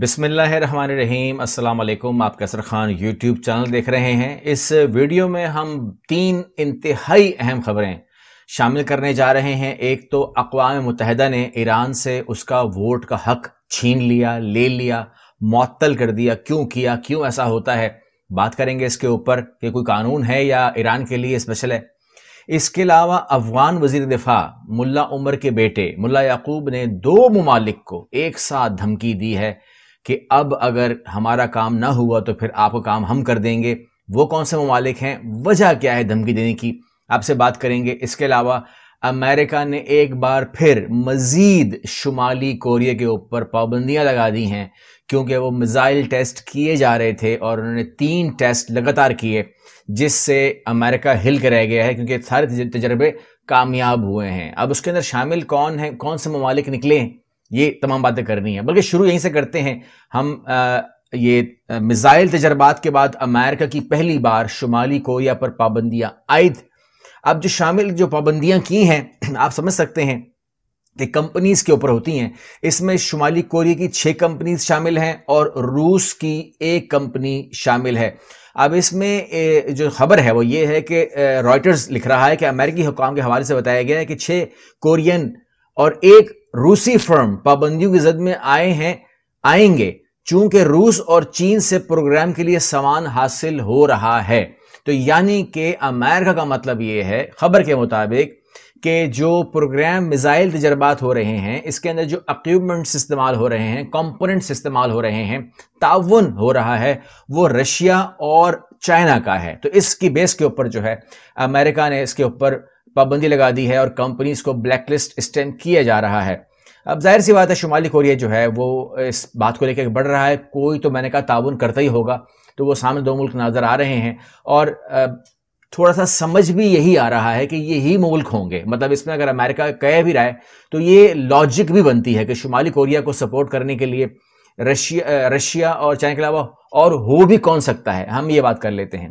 बिसमीम अल्लाम आप कसर खान यूट्यूब चैनल देख रहे हैं इस वीडियो में हम तीन इंतहाई अहम खबरें शामिल करने जा रहे हैं एक तो अकवा मुतहदा ने ईरान से उसका वोट का हक छीन लिया ले लिया मअतल कर दिया क्यों किया क्यों ऐसा होता है बात करेंगे इसके ऊपर कि कोई कानून है या ईरान के लिए स्पेशल है इसके अलावा अफगान वजीर दिफा मुल्ला उमर के बेटे मुल्ला याकूब ने दो ममालिक को एक साथ धमकी दी है कि अब अगर हमारा काम ना हुआ तो फिर आपका काम हम कर देंगे वो कौन से ममालिक हैं वजह क्या है धमकी देने की आपसे बात करेंगे इसके अलावा अमेरिका ने एक बार फिर मज़ीद शुमाली कोरिया के ऊपर पाबंदियां लगा दी हैं क्योंकि वो मिज़ाइल टेस्ट किए जा रहे थे और उन्होंने तीन टेस्ट लगातार किए जिससे अमेरिका हिल के रह गया है क्योंकि सारे तजर्बे कामयाब हुए हैं अब उसके अंदर शामिल कौन है कौन से ममालिक निकले हैं ये तमाम बातें करनी है बल्कि शुरू यहीं से करते हैं हम आ, ये मिज़ाइल तजर्बात के बाद अमेरिका की पहली बार शुमाली कोरिया पर पाबंदियां आयद अब जो शामिल जो पाबंदियां की हैं आप समझ सकते हैं कि कंपनीज़ के ऊपर होती हैं इसमें शुमाली कोरिया की छह कंपनीज शामिल हैं और रूस की एक कंपनी शामिल है अब इसमें जो खबर है वो ये है कि रॉयटर्स लिख रहा है कि अमेरिकी हुकाम के हवाले से बताया गया है कि छह कोरियन और एक रूसी फर्म पाबंदियों की जद में आए हैं आएंगे चूंकि रूस और चीन से प्रोग्राम के लिए सामान हासिल हो रहा है तो यानी कि अमेरिका का मतलब यह है खबर के मुताबिक कि जो प्रोग्राम मिज़ाइल तजर्बात हो रहे हैं इसके अंदर जो अक्यूपमेंट्स इस्तेमाल हो रहे हैं कंपोनेंट्स इस्तेमाल हो रहे हैं ताउन हो रहा है वो रशिया और चाइना का है तो इसकी बेस के ऊपर जो है अमेरिका ने इसके ऊपर पाबंदी लगा दी है और कंपनीज को ब्लैकलिस्ट स्टैंड किया जा रहा है अब जाहिर सी बात है शुमाली कोरिया जो है वो इस बात को लेकर बढ़ रहा है कोई तो मैंने कहा ताउन करता ही होगा तो वो सामने दो मुल्क नज़र आ रहे हैं और थोड़ा सा समझ भी यही आ रहा है कि यही मुल्क होंगे मतलब इसमें अगर अमेरिका कह भी रहा है तो ये लॉजिक भी बनती है कि शुमाली कोरिया को सपोर्ट करने के लिए रशिया रशिया और चाइना के अलावा और हो भी कौन सकता है हम ये बात कर लेते हैं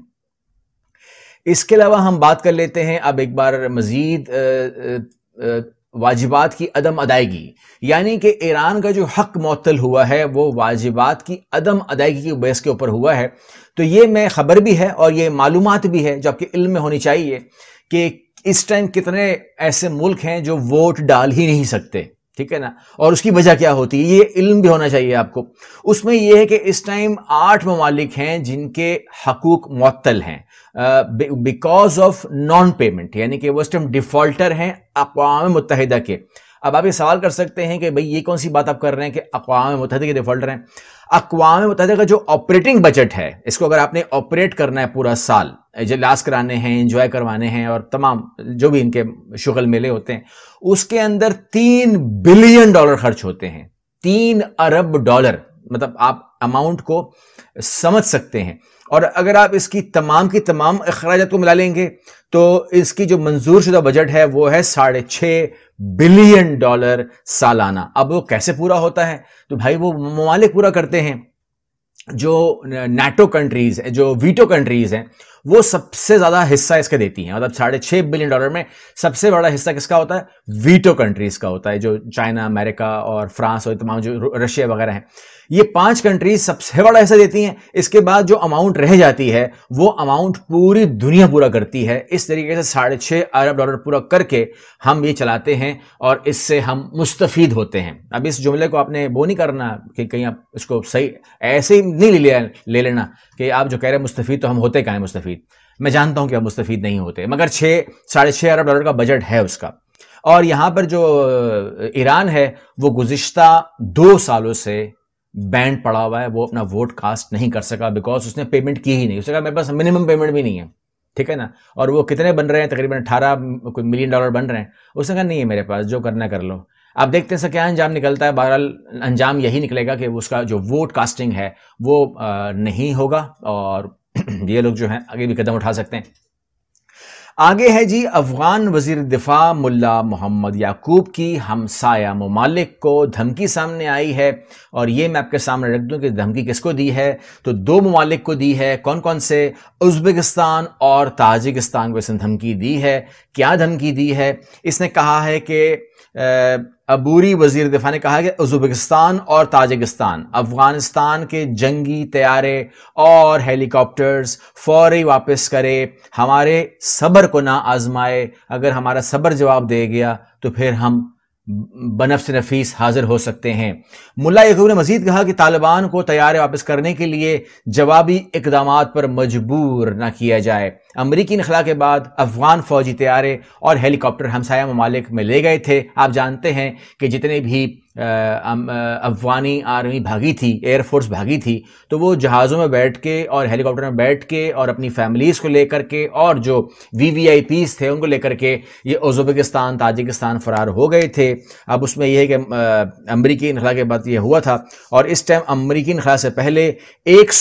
इसके अलावा हम बात कर लेते हैं अब एक बार मजीद वाजिबात की अदम अदायगी यानी कि ईरान का जो हक मअतल हुआ है वो वाजिबात की अदम अदायगी की बहस के ऊपर हुआ है तो ये मैं ख़बर भी है और ये मालूम भी है जो आपके इल्म में होनी चाहिए कि इस टाइम कितने ऐसे मुल्क हैं जो वोट डाल ही नहीं सकते ठीक है ना और उसकी वजह क्या होती है ये इल्म भी होना चाहिए आपको उसमें यह है कि इस टाइम आठ ममालिक हैं जिनके हकूक मअतल हैं बिकॉज ऑफ नॉन पेमेंट यानी कि वो इस टाइम डिफॉल्टर हैं अकवा मुतहदा के अब आप ये सवाल कर सकते हैं कि भाई ये कौन सी बात आप कर रहे हैं कि अकवा मुतहद के डिफॉल्टर हैं अकवा मुतहद का जो ऑपरेटिंग बजट है इसको अगर आपने ऑपरेट करना है पूरा साल इजलास कराने हैं इंजॉय करवाने हैं और तमाम जो भी इनके शुगल मेले होते हैं उसके अंदर तीन बिलियन डॉलर खर्च होते हैं तीन अरब डॉलर मतलब आप अमाउंट को समझ सकते हैं और अगर आप इसकी तमाम की तमाम अखराज को मिला लेंगे तो इसकी जो मंजूर शुदा बजट है वो है साढ़े छः बिलियन डॉलर सालाना अब वो कैसे पूरा होता है तो भाई वो ममालिक पूरा करते हैं जो नाटो कंट्रीज़ है जो वीटो कंट्रीज़ हैं वो सबसे ज्यादा हिस्सा इसका देती हैं मतलब साढ़े छः बिलियन डॉलर में सबसे बड़ा हिस्सा किसका होता है वीटो कंट्रीज का होता है जो चाइना अमेरिका और फ्रांस और तमाम जो रशिया वगैरह हैं ये पांच कंट्रीज सबसे बड़ा हिस्सा देती हैं इसके बाद जो अमाउंट रह जाती है वो अमाउंट पूरी दुनिया पूरा करती है इस तरीके से साढ़े छः अरब डॉलर पूरा करके हम ये चलाते हैं और इससे हम मुस्तफ़ होते हैं अब इस जुमले को आपने वो नहीं करना कि कहीं आप इसको सही ऐसे ही नहीं ले, ले लेना कि आप जो कह रहे हैं मुस्तफीद तो हम होते क्या हैं मुस्तफ़ी मुस्तफ़ीद मैं जानता हूं कि आप मुस्तफ़ीद नहीं होते मगर छः साढ़े छः अरब डॉलर का बजट है उसका और यहाँ पर जो ईरान है वो गुज्त दो सालों से बैंड पड़ा हुआ है वो अपना वोट कास्ट नहीं कर सका बिकॉज उसने पेमेंट की ही नहीं उसने कहा मेरे पास मिनिमम पेमेंट भी नहीं है ठीक है ना और वो कितने बन रहे हैं तकरीबन अठारह कोई मिलियन डॉलर बन रहे हैं उसने कहा नहीं है मेरे पास जो करना कर लो आप देखते हैं क्या अंजाम निकलता है बहरहाल अंजाम यही निकलेगा कि उसका जो वोट कास्टिंग है वो नहीं होगा और ये लोग जो हैं आगे भी कदम उठा सकते हैं आगे है जी अफगान वजीर दिफा मुल्ला मोहम्मद याकूब की हमसाया ममालिक को धमकी सामने आई है और ये मैं आपके सामने रख दूं कि धमकी किसको दी है तो दो ममालिक को दी है कौन कौन से उज्बेकिस्तान और ताजिकिस्तान को इसने धमकी दी है क्या धमकी दी है इसने कहा है कि अबूरी वजीर दिफा ने कहा कि उज्बेकिस्तान और ताजिकिस्तान अफगानिस्तान के जंगी तैयारे और हेलीकॉप्टर्स फौरी वापस करे हमारे सब्र को ना आजमाए अगर हमारा सब्र जवाब दे गया तो फिर हम बनफ से नफीस हाजिर हो सकते हैं मुला यकूब ने मजीद कहा कि तालिबान को तैयार वापस करने के लिए जवाबी इकदाम पर मजबूर ना किया जाए अमरीकी इखला के बाद अफगान फ़ौजी तैयारे और हेलीकॉप्टर हमसाया ममालिक में ले गए थे आप जानते हैं कि जितने भी अफगानी आर्मी भागी थी एयरफोर्स भागी थी तो वो जहाज़ों में बैठ के और हेलीकॉप्टर में बैठ के और अपनी फैमिलीज़ को लेकर के और जो वी वी आई पीज थे उनको लेकर के ये उजबेकिस्तान ताजिकिस्तान फ़रार हो गए थे अब उसमें यह है कि अमरीकी इनखला के बाद ये हुआ था और इस टाइम अमरीकी इनखला से पहले एक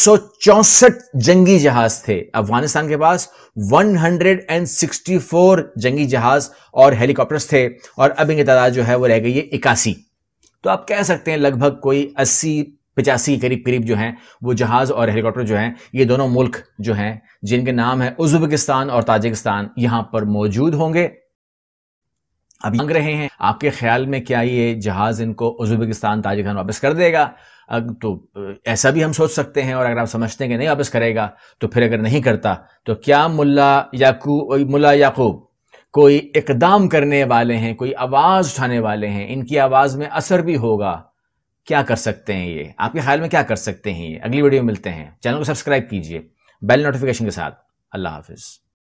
जंगी जहाज़ थे अफ़गानिस्तान के पास 164 जंगी जहाज और हेलीकॉप्टर्स थे और अब इनकी तादाद जो है वो रह गई है इक्यासी तो आप कह सकते हैं लगभग कोई अस्सी पचासी के करीब करीब जो हैं वो जहाज़ और हेलीकॉप्टर जो हैं ये दोनों मुल्क जो हैं जिनके नाम है उज्बेकिस्तान और ताजिकिस्तान यहां पर मौजूद होंगे अब मांग रहे हैं आपके ख्याल में क्या ये जहाज़ इनको उज्बेकिस्तान ताजिकिस्तान वापस कर देगा अग तो ऐसा भी हम सोच सकते हैं और अगर आप समझते हैं कि नहीं वापस करेगा तो फिर अगर नहीं करता तो क्या मुल्ला याकू मुल्ला याकूब कोई इकदाम करने वाले हैं कोई आवाज़ उठाने वाले हैं इनकी आवाज़ में असर भी होगा क्या कर सकते हैं ये आपके ख्याल में क्या कर सकते हैं ये अगली वीडियो में मिलते हैं चैनल को सब्सक्राइब कीजिए बेल नोटिफिकेशन के साथ अल्लाह हाफिज़